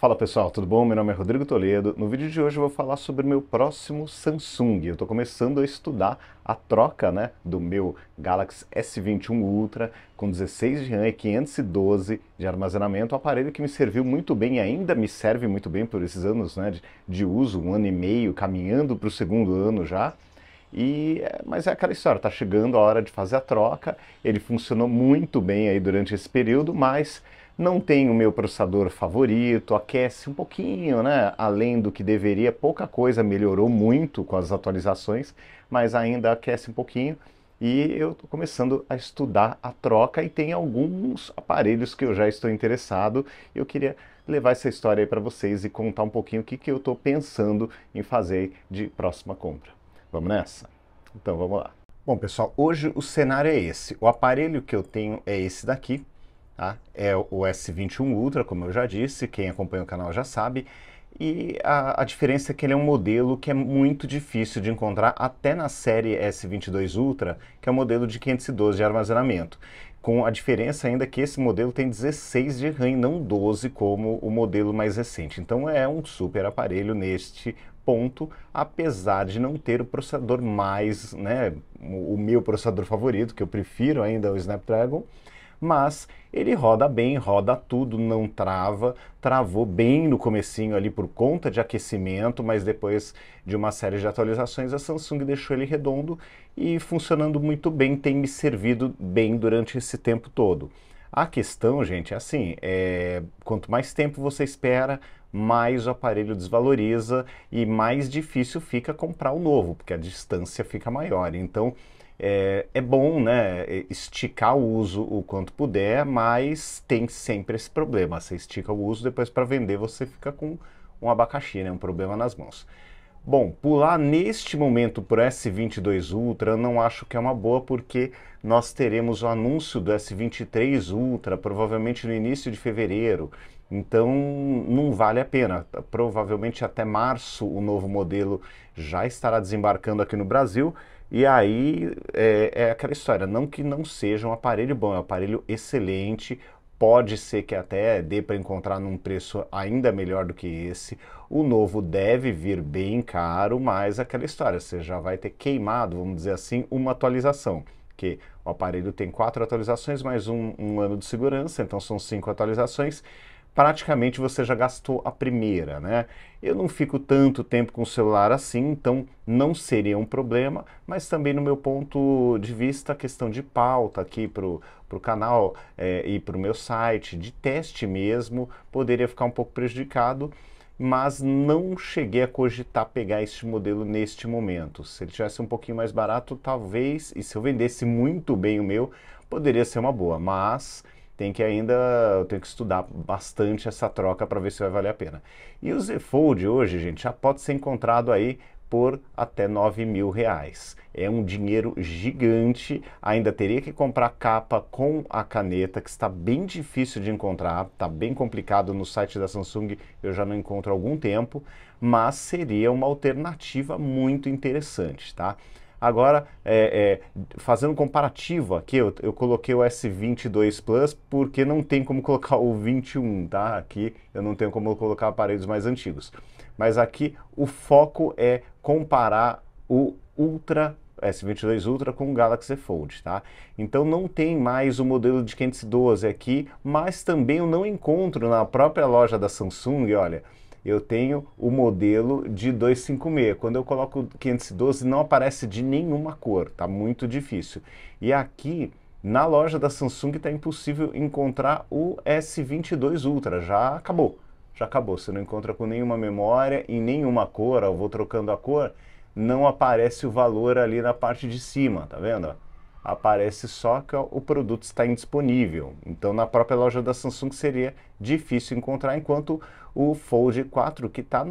Fala pessoal, tudo bom? Meu nome é Rodrigo Toledo. No vídeo de hoje eu vou falar sobre o meu próximo Samsung. Eu estou começando a estudar a troca né, do meu Galaxy S21 Ultra com 16 de RAM e 512 de armazenamento, um aparelho que me serviu muito bem e ainda me serve muito bem por esses anos né, de, de uso, um ano e meio, caminhando para o segundo ano já. E, mas é aquela história, está chegando a hora de fazer a troca, ele funcionou muito bem aí durante esse período, mas não tem o meu processador favorito, aquece um pouquinho, né? Além do que deveria, pouca coisa melhorou muito com as atualizações, mas ainda aquece um pouquinho. E eu estou começando a estudar a troca e tem alguns aparelhos que eu já estou interessado. Eu queria levar essa história aí para vocês e contar um pouquinho o que, que eu estou pensando em fazer de próxima compra. Vamos nessa? Então vamos lá. Bom pessoal, hoje o cenário é esse. O aparelho que eu tenho é esse daqui, Tá? É o S21 Ultra, como eu já disse, quem acompanha o canal já sabe. E a, a, diferença é que ele é um modelo que é muito difícil de encontrar até na série S22 Ultra, que é o um modelo de 512 de armazenamento. Com a diferença ainda que esse modelo tem 16 de RAM, não 12 como o modelo mais recente. Então é um super aparelho neste ponto, apesar de não ter o processador mais, né, o meu processador favorito, que eu prefiro ainda o Snapdragon, mas ele roda bem, roda tudo, não trava, travou bem no comecinho ali por conta de aquecimento, mas depois de uma série de atualizações a Samsung deixou ele redondo e funcionando muito bem, tem me servido bem durante esse tempo todo. A questão, gente, é assim, é, quanto mais tempo você espera, mais o aparelho desvaloriza e mais difícil fica comprar o novo, porque a distância fica maior. Então, é, é, bom né, é, esticar o uso o quanto puder, mas tem sempre esse problema. Você estica o uso, depois para vender você fica com um abacaxi, né, um problema nas mãos. Bom, pular neste momento para o S22 Ultra não acho que é uma boa, porque nós teremos o anúncio do S23 Ultra provavelmente no início de fevereiro. Então não vale a pena. Provavelmente até março o novo modelo já estará desembarcando aqui no Brasil e aí é, é, aquela história, não que não seja um aparelho bom, é um aparelho excelente, pode ser que até dê para encontrar num preço ainda melhor do que esse. O novo deve vir bem caro, mas aquela história, você já vai ter queimado, vamos dizer assim, uma atualização. que o aparelho tem quatro atualizações, mais um, um ano de segurança, então são cinco atualizações praticamente você já gastou a primeira, né? Eu não fico tanto tempo com o celular assim, então não seria um problema, mas também no meu ponto de vista, a questão de pauta aqui para o canal é, e para o meu site, de teste mesmo, poderia ficar um pouco prejudicado, mas não cheguei a cogitar pegar este modelo neste momento. Se ele tivesse um pouquinho mais barato, talvez, e se eu vendesse muito bem o meu, poderia ser uma boa, mas tem que ainda tem que estudar bastante essa troca para ver se vai valer a pena. E o Z Fold hoje, gente, já pode ser encontrado aí por até 9 mil reais. É um dinheiro gigante, ainda teria que comprar capa com a caneta, que está bem difícil de encontrar, está bem complicado no site da Samsung, eu já não encontro há algum tempo, mas seria uma alternativa muito interessante, tá? Agora, é, é, fazendo comparativo aqui, eu, eu coloquei o S22 Plus porque não tem como colocar o 21, tá? Aqui eu não tenho como colocar aparelhos mais antigos. Mas aqui o foco é comparar o Ultra S22 Ultra com o Galaxy Fold, tá? Então não tem mais o modelo de 512 aqui, mas também eu não encontro na própria loja da Samsung, olha, eu tenho o modelo de 256. Quando eu coloco 512, não aparece de nenhuma cor, tá muito difícil. E aqui, na loja da Samsung, tá impossível encontrar o S22 Ultra, já acabou. Já acabou, você não encontra com nenhuma memória, em nenhuma cor, eu vou trocando a cor, não aparece o valor ali na parte de cima, tá vendo? Aparece só que o produto está indisponível. Então, na própria loja da Samsung seria difícil encontrar, enquanto o Fold 4, que está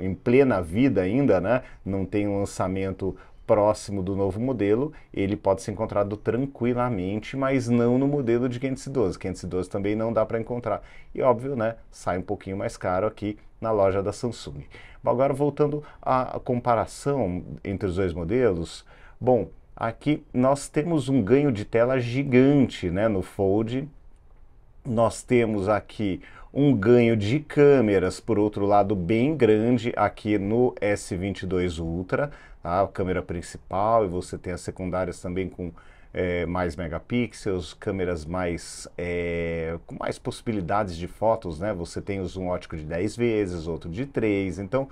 em plena vida ainda, né? não tem um lançamento próximo do novo modelo, ele pode ser encontrado tranquilamente, mas não no modelo de 512. 512 também não dá para encontrar. E óbvio, né, sai um pouquinho mais caro aqui na loja da Samsung. Agora voltando à comparação entre os dois modelos, bom, aqui nós temos um ganho de tela gigante, né, no Fold. Nós temos aqui um ganho de câmeras, por outro lado, bem grande aqui no S22 Ultra, tá? a câmera principal e você tem as secundárias também com é, mais megapixels, câmeras mais é, com mais possibilidades de fotos, né? Você tem o zoom ótico de 10 vezes, outro de 3, então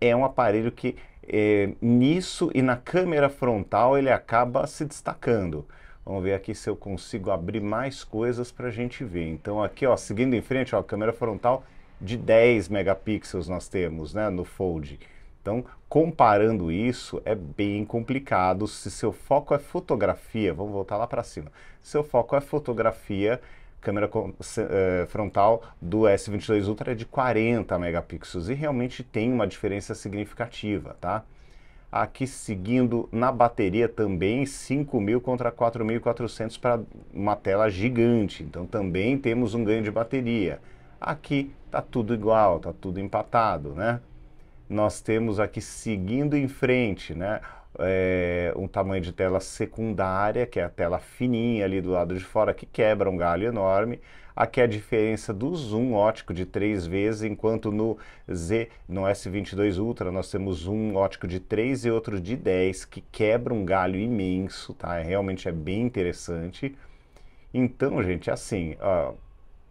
é um aparelho que é, nisso e na câmera frontal ele acaba se destacando. Vamos ver aqui se eu consigo abrir mais coisas para a gente ver. Então aqui, ó, seguindo em frente, ó, câmera frontal de 10 megapixels nós temos, né, no Fold. Então, comparando isso, é bem complicado se seu foco é fotografia. Vamos voltar lá para cima. Seu foco é fotografia, câmera eh, frontal do S22 Ultra é de 40 megapixels e realmente tem uma diferença significativa, tá? aqui seguindo na bateria também 5.000 contra 4.400 para uma tela gigante. Então também temos um ganho de bateria. Aqui está tudo igual, está tudo empatado, né? Nós temos aqui seguindo em frente, né? É, um tamanho de tela secundária, que é a tela fininha ali do lado de fora, que quebra um galho enorme. Aqui é a diferença do zoom óptico de 3 vezes, enquanto no Z, no S22 Ultra, nós temos um óptico de 3 e outro de 10, que quebra um galho imenso, tá? É, realmente é bem interessante. Então, gente, é assim, uh,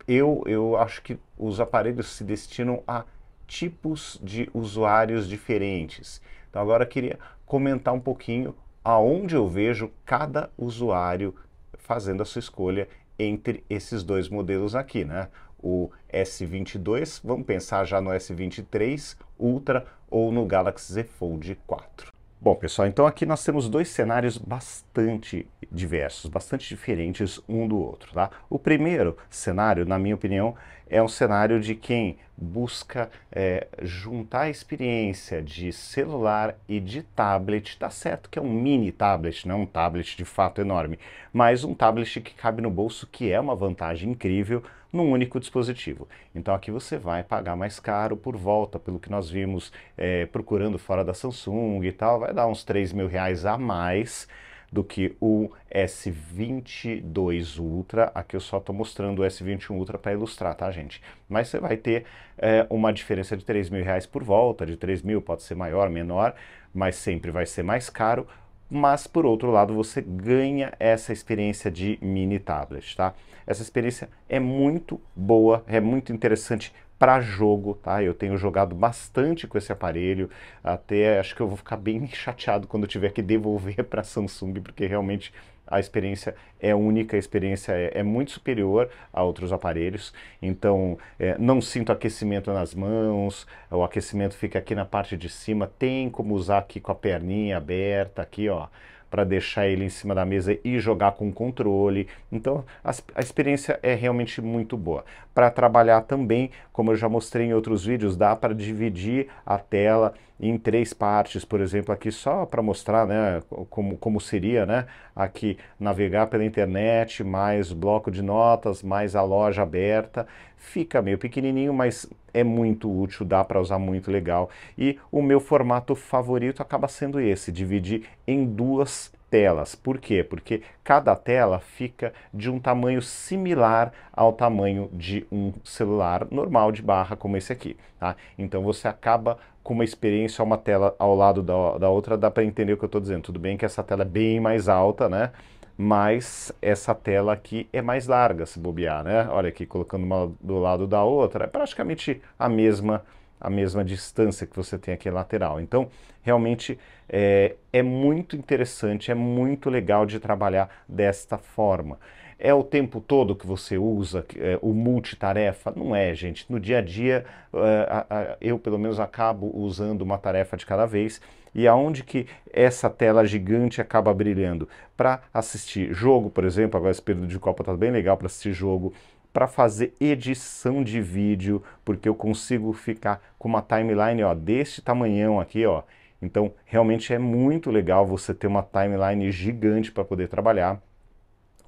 eu, eu acho que os aparelhos se destinam a tipos de usuários diferentes. Então, agora eu queria comentar um pouquinho aonde eu vejo cada usuário fazendo a sua escolha entre esses dois modelos aqui, né? O S22, vamos pensar já no S23 Ultra ou no Galaxy Z Fold 4. Bom, pessoal, então aqui nós temos dois cenários bastante diversos, bastante diferentes um do outro, tá? O primeiro cenário, na minha opinião, é um cenário de quem busca é, juntar a experiência de celular e de tablet, tá certo que é um mini tablet, não um tablet de fato enorme, mas um tablet que cabe no bolso, que é uma vantagem incrível num único dispositivo. Então aqui você vai pagar mais caro por volta, pelo que nós vimos é, procurando fora da Samsung e tal, vai dar uns 3 mil reais a mais, do que o S22 Ultra. Aqui eu só estou mostrando o S21 Ultra para ilustrar, tá, gente? Mas você vai ter é, uma diferença de 3 mil reais por volta, de 3 mil, pode ser maior, menor, mas sempre vai ser mais caro. Mas, por outro lado, você ganha essa experiência de mini tablet, tá? Essa experiência é muito boa, é muito interessante para jogo, tá? Eu tenho jogado bastante com esse aparelho, até acho que eu vou ficar bem chateado quando eu tiver que devolver para a Samsung, porque realmente a experiência é única, a experiência é, é muito superior a outros aparelhos. Então, é, não sinto aquecimento nas mãos, o aquecimento fica aqui na parte de cima. Tem como usar aqui com a perninha aberta, aqui ó, para deixar ele em cima da mesa e jogar com controle. Então, a, a experiência é realmente muito boa para trabalhar também, como eu já mostrei em outros vídeos, dá para dividir a tela em três partes, por exemplo, aqui só para mostrar né, como, como seria né, aqui navegar pela internet, mais bloco de notas, mais a loja aberta. Fica meio pequenininho, mas é muito útil, dá para usar muito legal. E o meu formato favorito acaba sendo esse, dividir em duas telas. Por quê? Porque cada tela fica de um tamanho similar ao tamanho de um celular normal de barra como esse aqui. Tá? Então você acaba com uma experiência, uma tela ao lado da, da outra, dá para entender o que eu estou dizendo. Tudo bem que essa tela é bem mais alta, né? mas essa tela aqui é mais larga se bobear, né? Olha aqui, colocando uma do lado da outra, é praticamente a mesma a mesma distância que você tem aqui é lateral. Então, realmente é, é muito interessante, é muito legal de trabalhar desta forma. É o tempo todo que você usa é, o multitarefa? Não é, gente. No dia a dia, é, eu pelo menos acabo usando uma tarefa de cada vez. E aonde que essa tela gigante acaba brilhando? Para assistir jogo, por exemplo, agora esse período de Copa está bem legal para assistir jogo para fazer edição de vídeo, porque eu consigo ficar com uma timeline ó, desse tamanhão aqui, ó. Então, realmente é muito legal você ter uma timeline gigante para poder trabalhar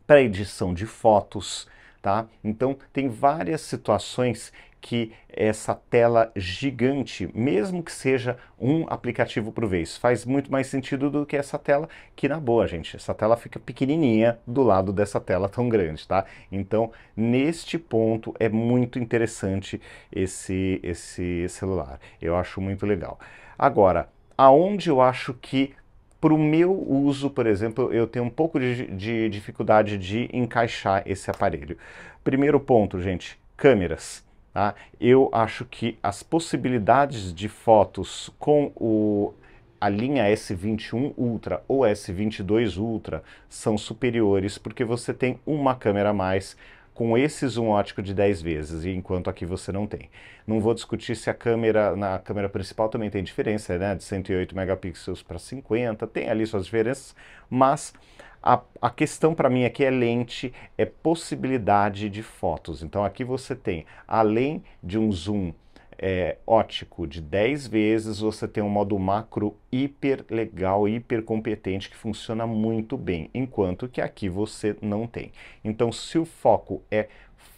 para edição de fotos, tá? Então, tem várias situações que essa tela gigante, mesmo que seja um aplicativo por vez, faz muito mais sentido do que essa tela que na boa, gente, essa tela fica pequenininha do lado dessa tela tão grande, tá? Então, neste ponto é muito interessante esse esse celular. Eu acho muito legal. Agora, aonde eu acho que para o meu uso, por exemplo, eu tenho um pouco de, de dificuldade de encaixar esse aparelho. Primeiro ponto, gente, câmeras Tá? Eu acho que as possibilidades de fotos com o, a linha S21 Ultra ou S22 Ultra são superiores porque você tem uma câmera a mais com esse zoom ótico de 10 vezes, enquanto aqui você não tem. Não vou discutir se a câmera, na câmera principal também tem diferença, né, de 108 megapixels para 50, tem ali suas diferenças, mas a, a questão para mim aqui é lente, é possibilidade de fotos. Então aqui você tem, além de um zoom é, ótico de 10 vezes, você tem um modo macro hiper legal, hiper competente, que funciona muito bem, enquanto que aqui você não tem. Então, se o foco é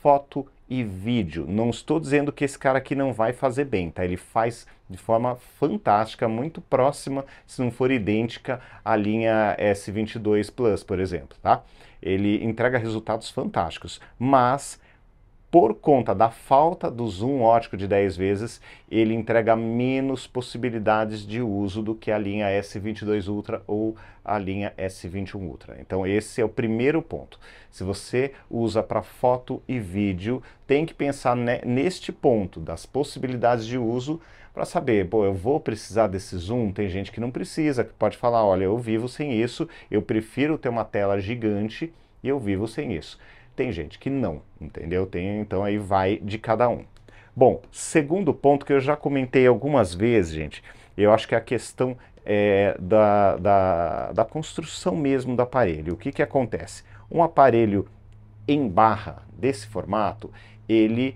foto e vídeo. Não estou dizendo que esse cara aqui não vai fazer bem, tá? Ele faz de forma fantástica, muito próxima, se não for idêntica, à linha S22 Plus, por exemplo, tá? Ele entrega resultados fantásticos, mas por conta da falta do zoom ótico de 10 vezes, ele entrega menos possibilidades de uso do que a linha S22 Ultra ou a linha S21 Ultra. Então esse é o primeiro ponto. Se você usa para foto e vídeo, tem que pensar ne neste ponto das possibilidades de uso para saber, pô, eu vou precisar desse zoom? Tem gente que não precisa, que pode falar, olha, eu vivo sem isso, eu prefiro ter uma tela gigante e eu vivo sem isso tem gente que não, entendeu? Tem, então aí vai de cada um. Bom, segundo ponto que eu já comentei algumas vezes, gente, eu acho que é a questão é, da, da, da, construção mesmo do aparelho. O que, que acontece? Um aparelho em barra desse formato, ele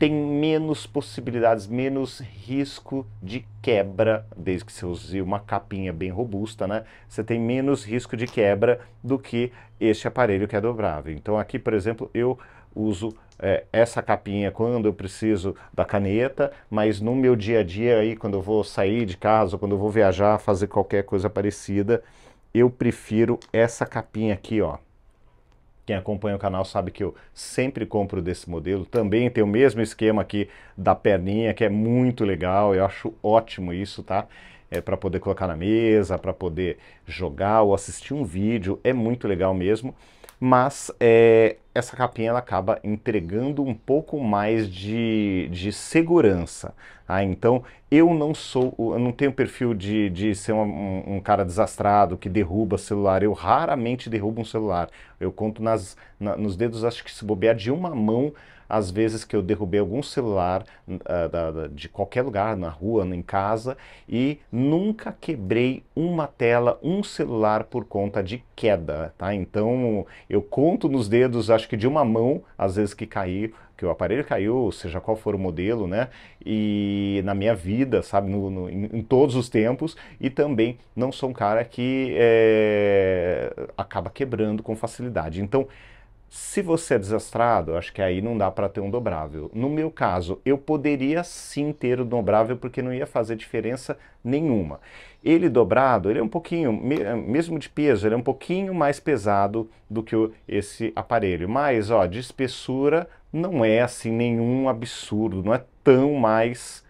tem menos possibilidades, menos risco de quebra, desde que você use uma capinha bem robusta, né? Você tem menos risco de quebra do que este aparelho que é dobrável. Então aqui, por exemplo, eu uso é, essa capinha quando eu preciso da caneta, mas no meu dia a dia aí, quando eu vou sair de casa, quando eu vou viajar, fazer qualquer coisa parecida, eu prefiro essa capinha aqui, ó. Quem acompanha o canal sabe que eu sempre compro desse modelo. Também tem o mesmo esquema aqui da perninha, que é muito legal. Eu acho ótimo isso, tá? É para poder colocar na mesa, para poder jogar ou assistir um vídeo. É muito legal mesmo. Mas é, essa capinha ela acaba entregando um pouco mais de, de segurança. Ah, então eu não sou, eu não tenho perfil de, de ser um, um, cara desastrado que derruba celular. Eu raramente derrubo um celular. Eu conto nas, na, nos dedos, acho que se bobear de uma mão as vezes que eu derrubei algum celular uh, da, da, de qualquer lugar, na rua, em casa, e nunca quebrei uma tela, um celular por conta de queda, tá? Então eu conto nos dedos, acho que de uma mão, às vezes que caiu, que o aparelho caiu, seja qual for o modelo, né? E na minha vida, sabe, no, no, em, todos os tempos, e também não sou um cara que é, acaba quebrando com facilidade. Então, se você é desastrado, acho que aí não dá para ter um dobrável. No meu caso, eu poderia sim ter o dobrável porque não ia fazer diferença nenhuma. Ele dobrado, ele é um pouquinho, eh, mesmo de peso, ele é um pouquinho mais pesado do que esse aparelho. Mas, ó, de espessura não é assim nenhum absurdo, não é tão mais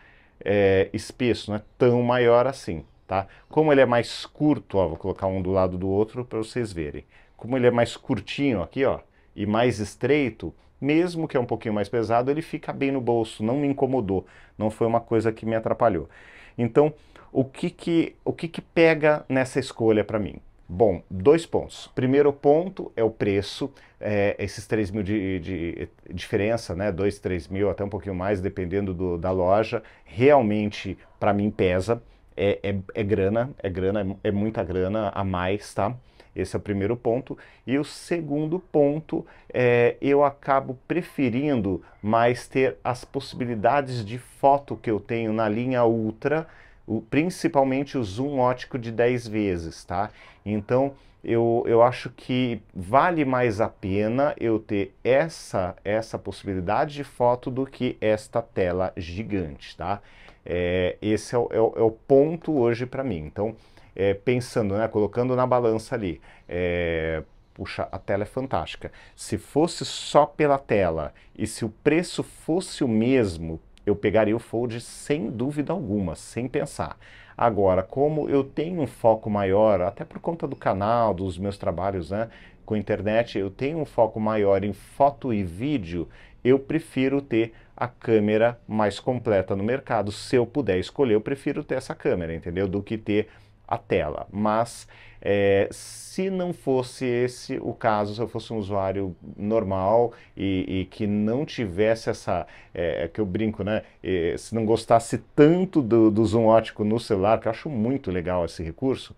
é, espesso, não é tão maior assim, tá? Como ele é mais curto, ó, vou colocar um do lado do outro para vocês verem. Como ele é mais curtinho aqui, ó, e mais estreito, mesmo que é um pouquinho mais pesado, ele fica bem no bolso, não me incomodou, não foi uma coisa que me atrapalhou. Então, o que que, o que, que pega nessa escolha para mim? Bom, dois pontos. Primeiro ponto é o preço, é, esses 3 mil de, de, diferença, né? 2, 3 mil, até um pouquinho mais, dependendo do, da loja, realmente para mim pesa. É, é, é, grana, é grana, é, é muita grana a mais, tá? Esse é o primeiro ponto. E o segundo ponto, é, eu acabo preferindo mais ter as possibilidades de foto que eu tenho na linha ultra, o, principalmente o zoom ótico de 10 vezes, tá? Então, eu, eu acho que vale mais a pena eu ter essa, essa possibilidade de foto do que esta tela gigante, tá? É, esse é o, é é o ponto hoje para mim. Então, é, pensando, né, colocando na balança ali. É, puxa, a tela é fantástica. Se fosse só pela tela e se o preço fosse o mesmo, eu pegaria o Fold sem dúvida alguma, sem pensar. Agora, como eu tenho um foco maior, até por conta do canal, dos meus trabalhos né, com internet, eu tenho um foco maior em foto e vídeo, eu prefiro ter a câmera mais completa no mercado. Se eu puder escolher, eu prefiro ter essa câmera, entendeu? Do que ter a tela. Mas é, se não fosse esse o caso, se eu fosse um usuário normal e, e que não tivesse essa, é, é, que eu brinco, né? E, se não gostasse tanto do, do zoom ótico no celular, que eu acho muito legal esse recurso,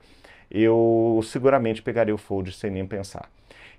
eu seguramente pegaria o Fold sem nem pensar.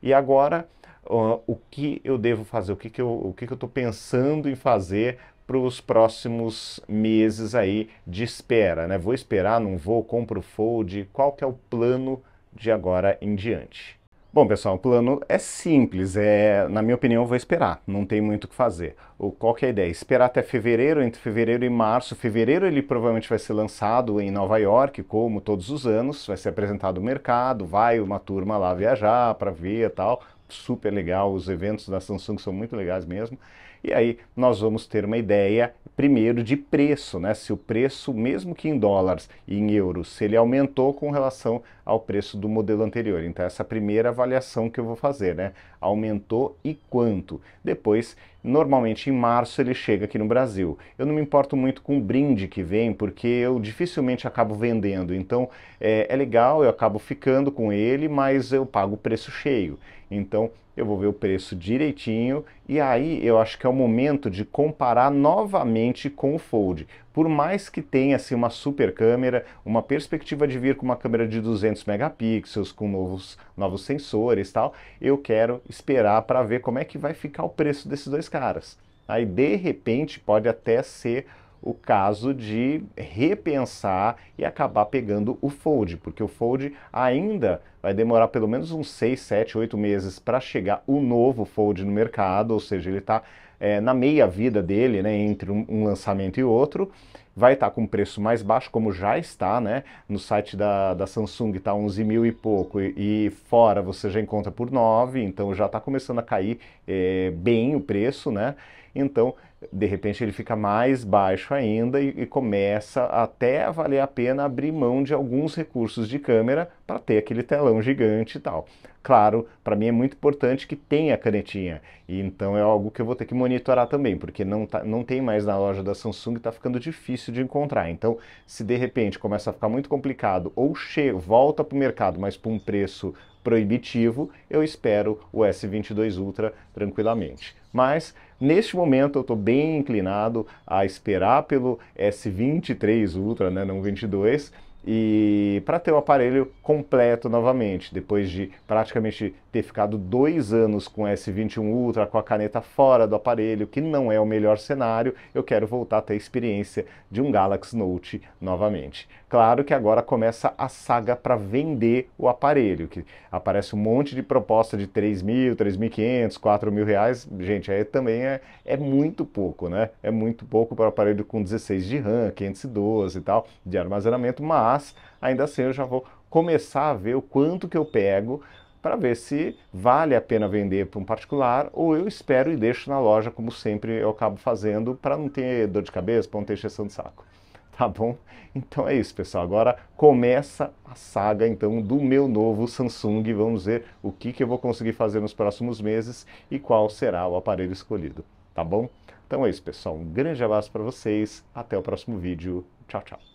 E agora, uh, o que eu devo fazer? O que, que eu estou pensando em fazer para os próximos meses aí de espera, né? Vou esperar, não vou, compro o Fold, qual que é o plano de agora em diante? Bom, pessoal, o plano é simples, é, na minha opinião, vou esperar, não tem muito o que fazer. O, qual que é a ideia? Esperar até fevereiro, entre fevereiro e março. Fevereiro ele provavelmente vai ser lançado em Nova York, como todos os anos, vai ser apresentado no mercado, vai uma turma lá viajar para ver e tal, super legal, os eventos da Samsung são muito legais mesmo. E aí nós vamos ter uma ideia primeiro de preço, né? Se o preço, mesmo que em dólares e em euros, se ele aumentou com relação ao preço do modelo anterior. Então essa é a primeira avaliação que eu vou fazer, né? Aumentou e quanto? Depois, normalmente em março ele chega aqui no Brasil. Eu não me importo muito com o brinde que vem, porque eu dificilmente acabo vendendo. Então é, é legal, eu acabo ficando com ele, mas eu pago o preço cheio. Então eu vou ver o preço direitinho e aí eu acho que é o momento de comparar novamente com o Fold. Por mais que tenha assim, uma super câmera, uma perspectiva de vir com uma câmera de 200 megapixels, com novos, novos sensores tal, eu quero esperar para ver como é que vai ficar o preço desses dois caras. Aí de repente pode até ser o caso de repensar e acabar pegando o Fold, porque o Fold ainda vai demorar pelo menos uns 6, 7, 8 meses para chegar o novo Fold no mercado, ou seja, ele está é, na meia vida dele, né, entre um, um lançamento e outro, vai estar tá com preço mais baixo, como já está, né, no site da, da Samsung está 11 mil e pouco, e, e, fora você já encontra por 9, então já está começando a cair é, bem o preço, né, então de repente ele fica mais baixo ainda e, e começa até a valer a pena abrir mão de alguns recursos de câmera para ter aquele telão gigante e tal claro, para mim é muito importante que tenha canetinha. E então é algo que eu vou ter que monitorar também, porque não, tá, não tem mais na loja da Samsung, está ficando difícil de encontrar. Então, se de repente começa a ficar muito complicado ou che volta para o mercado, mas por um preço proibitivo, eu espero o S22 Ultra tranquilamente. Mas neste momento eu estou bem inclinado a esperar pelo S23 Ultra, né, não 22, e para ter o aparelho completo novamente, depois de praticamente ter ficado dois anos com S21 Ultra, com a caneta fora do aparelho, que não é o melhor cenário, eu quero voltar a ter a experiência de um Galaxy Note novamente. Claro que agora começa a saga para vender o aparelho, que aparece um monte de proposta de 3 mil, 3.500, 4 mil reais. Gente, aí também é, é muito pouco, né? É muito pouco para o aparelho com 16 de RAM, 512 e tal, de armazenamento, mas ainda assim eu já vou começar a ver o quanto que eu pego para ver se vale a pena vender para um particular ou eu espero e deixo na loja, como sempre eu acabo fazendo, para não ter dor de cabeça, para não ter exceção de saco. Tá bom? Então é isso, pessoal. Agora começa a saga então do meu novo Samsung. Vamos ver o que, que eu vou conseguir fazer nos próximos meses e qual será o aparelho escolhido. Tá bom? Então é isso, pessoal. Um grande abraço para vocês. Até o próximo vídeo. Tchau, tchau.